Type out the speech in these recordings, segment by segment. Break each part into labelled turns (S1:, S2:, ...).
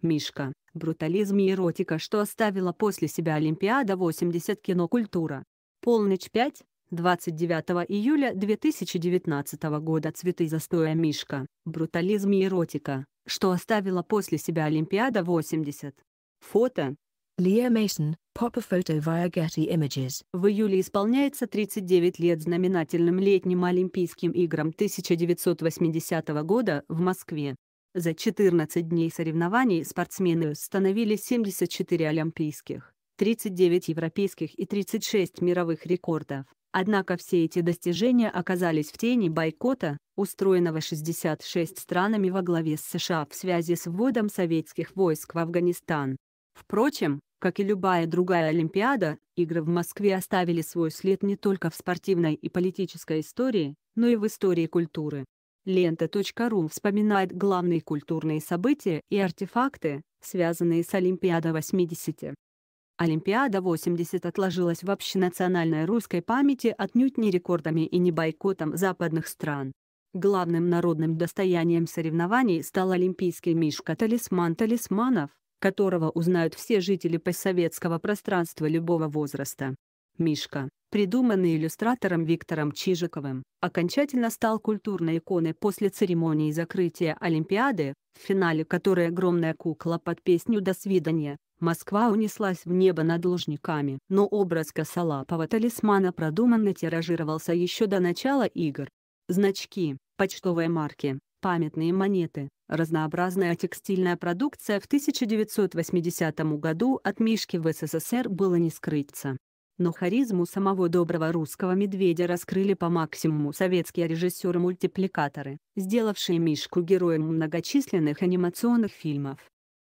S1: Мишка, брутализм и эротика, что оставила после себя Олимпиада 80 кинокультура. Полночь 5, 29 июля 2019 года «Цветы застоя Мишка. Брутализм и эротика», что оставила после себя Олимпиада 80. Фото. Лия Мейсон, Папа фото via Getty Images. В июле исполняется 39 лет знаменательным летним Олимпийским играм 1980 года в Москве. За 14 дней соревнований спортсмены установили 74 олимпийских, 39 европейских и 36 мировых рекордов. Однако все эти достижения оказались в тени бойкота, устроенного 66 странами во главе с США в связи с вводом советских войск в Афганистан. Впрочем, как и любая другая Олимпиада, игры в Москве оставили свой след не только в спортивной и политической истории, но и в истории культуры. Лента.ру вспоминает главные культурные события и артефакты, связанные с Олимпиадой 80. Олимпиада 80 отложилась в общенациональной русской памяти отнюдь не рекордами и не бойкотом западных стран. Главным народным достоянием соревнований стал олимпийский мишка-талисман талисманов, которого узнают все жители постсоветского пространства любого возраста. Мишка придуманный иллюстратором Виктором Чижиковым, окончательно стал культурной иконой после церемонии закрытия Олимпиады, в финале которой огромная кукла под песню «До свидания» Москва унеслась в небо над лужниками. Но образ косолапого талисмана продуманно тиражировался еще до начала игр. Значки, почтовые марки, памятные монеты, разнообразная текстильная продукция в 1980 году от Мишки в СССР было не скрыться но харизму самого доброго русского медведя раскрыли по максимуму советские режиссеры-мультипликаторы, сделавшие Мишку героем многочисленных анимационных фильмов.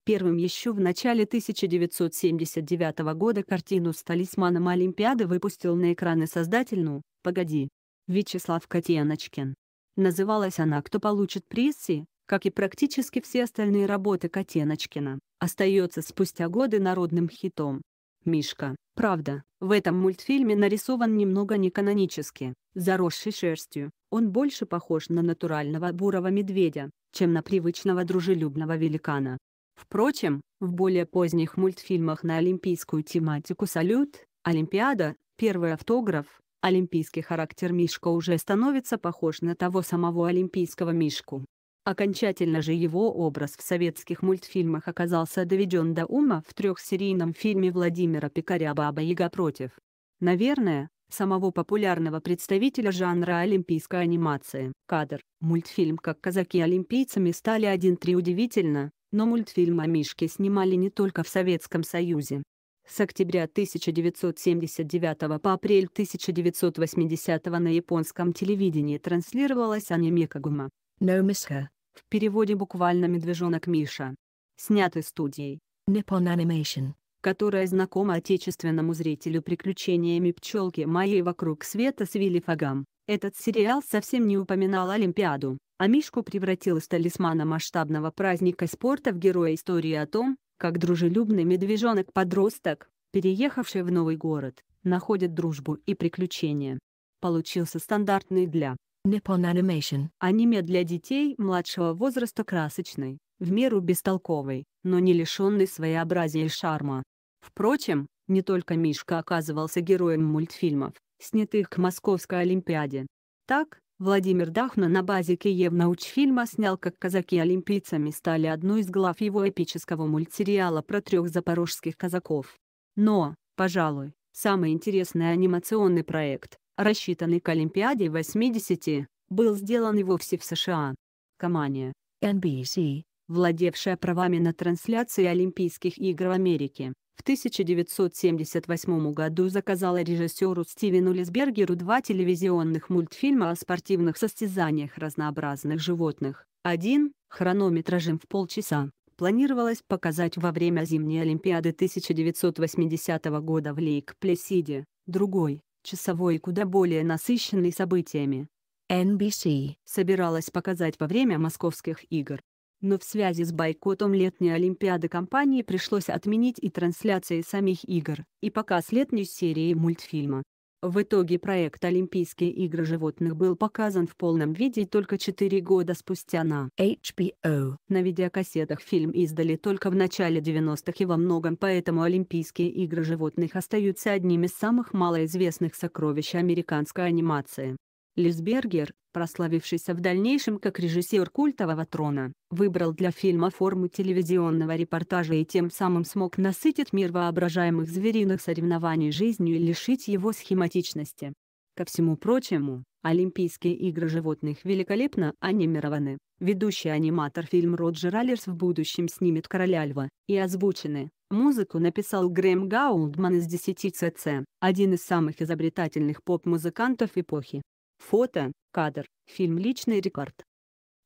S1: Первым еще в начале 1979 года картину с талисманом Олимпиады выпустил на экраны создательну, «Погоди» Вячеслав Котеночкин. Называлась она «Кто получит приз» как и практически все остальные работы Котеночкина, остается спустя годы народным хитом. Мишка, правда, в этом мультфильме нарисован немного неканонически, заросший шерстью. Он больше похож на натурального бурого медведя, чем на привычного дружелюбного великана. Впрочем, в более поздних мультфильмах на олимпийскую тематику «Салют», «Олимпиада», «Первый автограф», олимпийский характер Мишка уже становится похож на того самого олимпийского Мишку. Окончательно же его образ в советских мультфильмах оказался доведен до ума в трехсерийном фильме Владимира Пикаря «Баба Яга против». Наверное, самого популярного представителя жанра олимпийской анимации. Кадр. Мультфильм «Как казаки олимпийцами стали один три удивительно, но мультфильм о Мишке снимали не только в Советском Союзе. С октября 1979 по апрель 1980 на японском телевидении транслировалась аниме Кагума. No Miska в переводе буквально «Медвежонок Миша», снятый студией Nippon Animation, которая знакома отечественному зрителю приключениями пчелки Майи вокруг света с Вилли Фагам. Этот сериал совсем не упоминал Олимпиаду, а Мишку превратил из талисмана масштабного праздника спорта в героя истории о том, как дружелюбный медвежонок-подросток, переехавший в новый город, находит дружбу и приключения. Получился стандартный для Nippon Animation. Аниме для детей младшего возраста красочный, в меру бестолковый, но не лишенный своеобразия и шарма. Впрочем, не только Мишка оказывался героем мультфильмов, снятых к Московской Олимпиаде. Так, Владимир Дахна на базе Киев научфильма снял, как казаки олимпийцами стали одной из глав его эпического мультсериала про трех запорожских казаков. Но, пожалуй, самый интересный анимационный проект, рассчитанный к Олимпиаде 80, был сделан и вовсе в США. Комания NBC, владевшая правами на трансляции Олимпийских игр в Америке, в 1978 году заказала режиссеру Стивену Лисбергеру два телевизионных мультфильма о спортивных состязаниях разнообразных животных. Один, хронометражем в полчаса, планировалось показать во время зимней Олимпиады 1980 года в Лейк-Плесиде, другой, часовой и куда более насыщенный событиями. NBC собиралась показать во время московских игр. Но в связи с бойкотом летней Олимпиады компании пришлось отменить и трансляции самих игр, и показ летней серии мультфильма. В итоге проект «Олимпийские игры животных» был показан в полном виде только 4 года спустя на HBO. На видеокассетах фильм издали только в начале 90-х и во многом поэтому «Олимпийские игры животных» остаются одним из самых малоизвестных сокровищ американской анимации. Лисбергер, прославившийся в дальнейшем как режиссер культового трона, выбрал для фильма форму телевизионного репортажа и тем самым смог насытить мир воображаемых звериных соревнований жизнью и лишить его схематичности. Ко всему прочему, Олимпийские игры животных великолепно анимированы. Ведущий аниматор фильм Роджер Аллерс в будущем снимет «Короля льва» и озвучены. Музыку написал Грэм Гаулдман из 10 CC, один из самых изобретательных поп-музыкантов эпохи. Фото, кадр, фильм «Личный рекорд».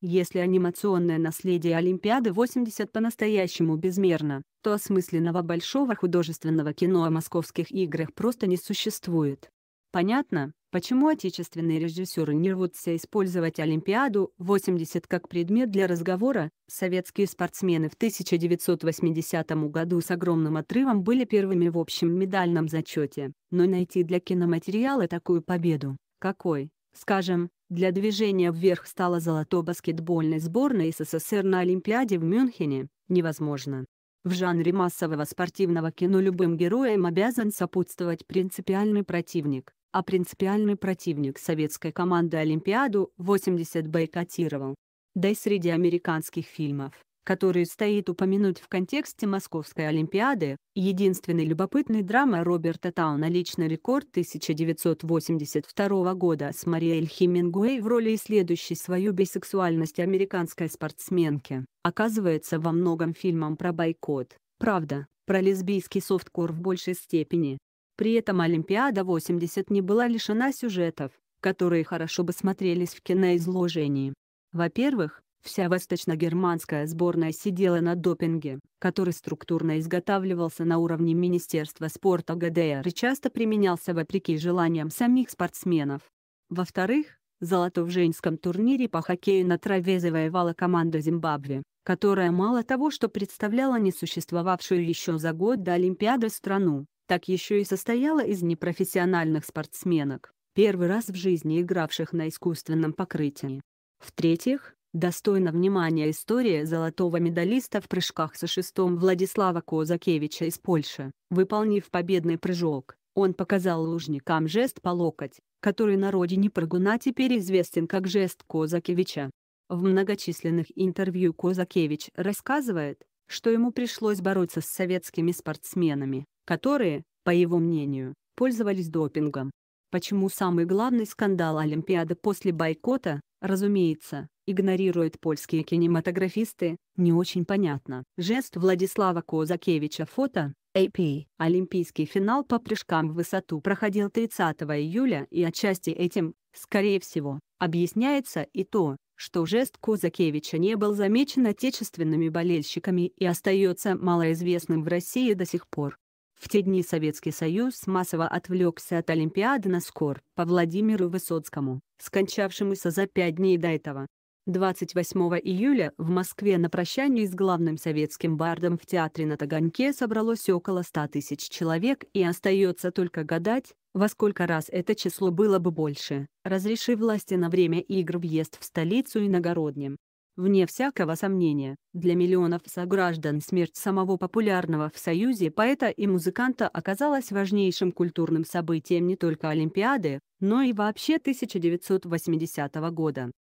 S1: Если анимационное наследие Олимпиады 80 по-настоящему безмерно, то осмысленного большого художественного кино о московских играх просто не существует. Понятно, почему отечественные режиссеры не рвутся использовать Олимпиаду 80 как предмет для разговора, советские спортсмены в 1980 году с огромным отрывом были первыми в общем медальном зачете, но найти для киноматериала такую победу, какой, Скажем, для движения вверх стала золото баскетбольной сборной СССР на Олимпиаде в Мюнхене, невозможно. В жанре массового спортивного кино любым героям обязан сопутствовать принципиальный противник, а принципиальный противник советской команды Олимпиаду 80 бойкотировал. Да и среди американских фильмов который стоит упомянуть в контексте Московской Олимпиады, единственной любопытной драмы Роберта Тауна личный рекорд 1982 года с Мариэль Хемингуэй в роли исследующей свою бисексуальность американской спортсменки, оказывается во многом фильмом про бойкот, правда, про лесбийский софткор в большей степени. При этом Олимпиада 80 не была лишена сюжетов, которые хорошо бы смотрелись в киноизложении. Во-первых, Вся восточно-германская сборная сидела на допинге, который структурно изготавливался на уровне Министерства спорта ГДР и часто применялся вопреки желаниям самих спортсменов. Во-вторых, золото в женском турнире по хоккею на траве завоевала команда Зимбабве, которая мало того, что представляла несуществовавшую еще за год до Олимпиады страну, так еще и состояла из непрофессиональных спортсменок, первый раз в жизни игравших на искусственном покрытии. В-третьих, Достойна внимания история золотого медалиста в прыжках со шестом Владислава Козакевича из Польши. Выполнив победный прыжок, он показал лужникам жест по локоть, который на родине прыгуна теперь известен как жест Козакевича. В многочисленных интервью Козакевич рассказывает, что ему пришлось бороться с советскими спортсменами, которые, по его мнению, пользовались допингом. Почему самый главный скандал Олимпиады после бойкота, разумеется, игнорируют польские кинематографисты, не очень понятно. Жест Владислава Козакевича фото, AP. Олимпийский финал по прыжкам в высоту проходил 30 июля и отчасти этим, скорее всего, объясняется и то, что жест Козакевича не был замечен отечественными болельщиками и остается малоизвестным в России до сих пор. В те дни Советский Союз массово отвлекся от Олимпиады на скор по Владимиру Высоцкому, скончавшемуся за пять дней до этого. 28 июля в Москве на прощании с главным советским бардом в театре на Таганке собралось около 100 тысяч человек и остается только гадать, во сколько раз это число было бы больше, разрешив власти на время игр въезд в столицу иногородним. Вне всякого сомнения, для миллионов сограждан смерть самого популярного в Союзе поэта и музыканта оказалась важнейшим культурным событием не только Олимпиады, но и вообще 1980 года.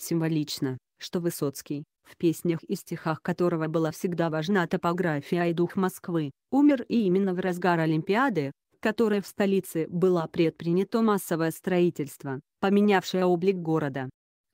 S1: Символично, что Высоцкий, в песнях и стихах которого была всегда важна топография и дух Москвы, умер и именно в разгар Олимпиады, в которой в столице было предпринято массовое строительство, поменявшее облик города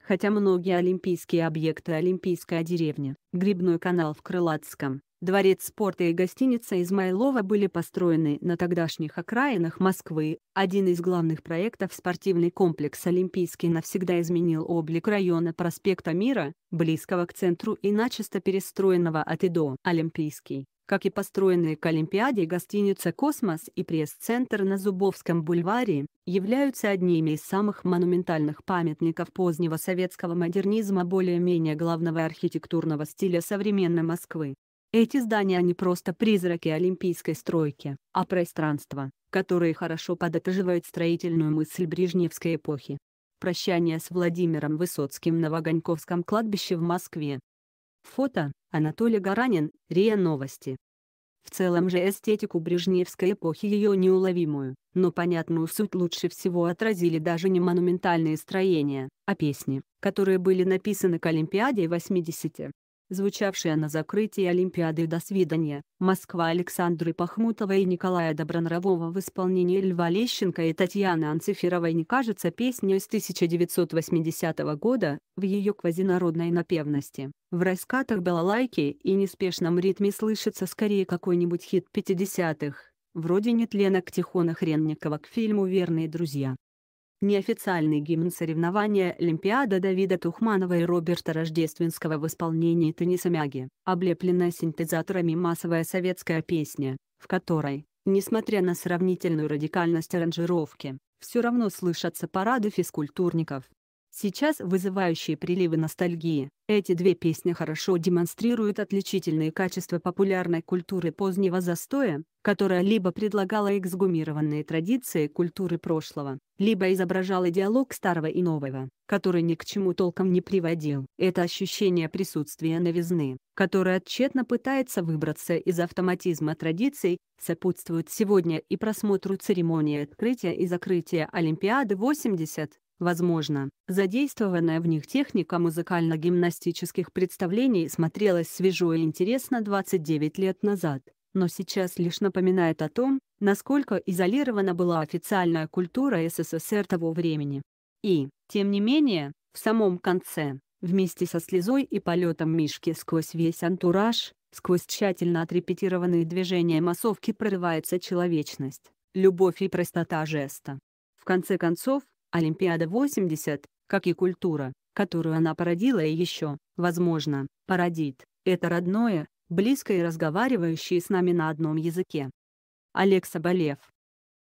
S1: хотя многие олимпийские объекты Олимпийская деревня, грибной канал в Крылатском, дворец спорта и гостиница Измайлова были построены на тогдашних окраинах Москвы. Один из главных проектов спортивный комплекс Олимпийский навсегда изменил облик района проспекта Мира, близкого к центру и начисто перестроенного от и до. Олимпийский как и построенные к Олимпиаде гостиница «Космос» и пресс-центр на Зубовском бульваре, являются одними из самых монументальных памятников позднего советского модернизма более-менее главного архитектурного стиля современной Москвы. Эти здания не просто призраки олимпийской стройки, а пространства, которые хорошо подытоживают строительную мысль Брежневской эпохи. Прощание с Владимиром Высоцким на Ваганьковском кладбище в Москве Фото Анатолий Гаранин, РИА Новости. В целом же эстетику брежневской эпохи ее неуловимую, но понятную суть лучше всего отразили даже не монументальные строения, а песни, которые были написаны к Олимпиаде 80 звучавшая на закрытии Олимпиады «До свидания», Москва Александры Пахмутовой и Николая Добронравова в исполнении Льва Лещенко и Татьяны Анциферовой не кажется песней с 1980 года, в ее квазинародной напевности. В раскатах балалайки и неспешном ритме слышится скорее какой-нибудь хит 50-х, вроде нетленок Тихона Хренникова к фильму «Верные друзья». Неофициальный гимн соревнования Олимпиада Давида Тухманова и Роберта Рождественского в исполнении Тениса Мяги, облепленная синтезаторами массовая советская песня, в которой, несмотря на сравнительную радикальность аранжировки, все равно слышатся парады физкультурников. Сейчас вызывающие приливы ностальгии, эти две песни хорошо демонстрируют отличительные качества популярной культуры позднего застоя, которая либо предлагала эксгумированные традиции культуры прошлого, либо изображала диалог старого и нового, который ни к чему толком не приводил. Это ощущение присутствия новизны, которое отчетно пытается выбраться из автоматизма традиций, сопутствует сегодня и просмотру церемонии открытия и закрытия Олимпиады 80, Возможно, задействованная в них техника музыкально-гимнастических представлений смотрелась свежо и интересно 29 лет назад, но сейчас лишь напоминает о том, насколько изолирована была официальная культура СССР того времени. И, тем не менее, в самом конце, вместе со слезой и полетом Мишки сквозь весь антураж, сквозь тщательно отрепетированные движения массовки прорывается человечность, любовь и простота жеста. В конце концов, Олимпиада 80, как и культура, которую она породила и еще, возможно, породит, это родное, близкое и разговаривающее с нами на одном языке. Олег Соболев